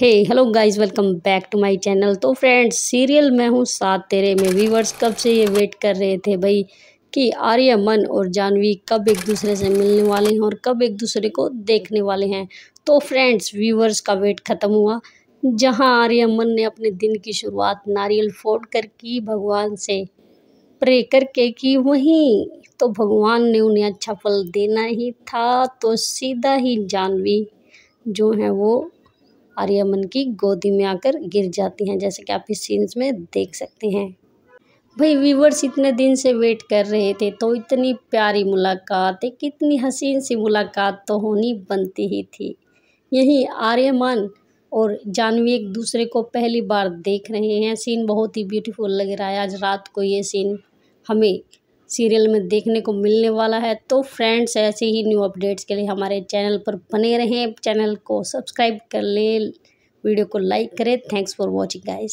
hey hello guys welcome back to my channel तो friends सीरियल मैं हूँ साथ तेरे में व्यूवर्स कब से ये वेट कर रहे थे भाई कि आर्यमन और जानवी कब एक दूसरे से मिलने वाले हैं और कब एक दूसरे को देखने वाले हैं तो फ्रेंड्स व्यूवर्स का वेट ख़त्म हुआ जहाँ आर्यमन ने अपने दिन की शुरुआत नारियल फोड़ कर की भगवान से प्रे करके की वहीं तो भगवान ने उन्हें अच्छा फल देना ही था तो सीधा ही जानवी जो है वो आर्यमन की गोदी में आकर गिर जाती हैं जैसे कि आप इस सीन्स में देख सकते हैं भाई व्यूवर्स इतने दिन से वेट कर रहे थे तो इतनी प्यारी मुलाकात एक इतनी हसीन सी मुलाकात तो होनी बनती ही थी यही आर्यमन और जानवी एक दूसरे को पहली बार देख रहे हैं सीन बहुत ही ब्यूटीफुल लग रहा है आज रात को ये सीन हमें सीरियल में देखने को मिलने वाला है तो फ्रेंड्स ऐसे ही न्यू अपडेट्स के लिए हमारे चैनल पर बने रहें चैनल को सब्सक्राइब कर लें वीडियो को लाइक करें थैंक्स फॉर वॉचिंग गाइस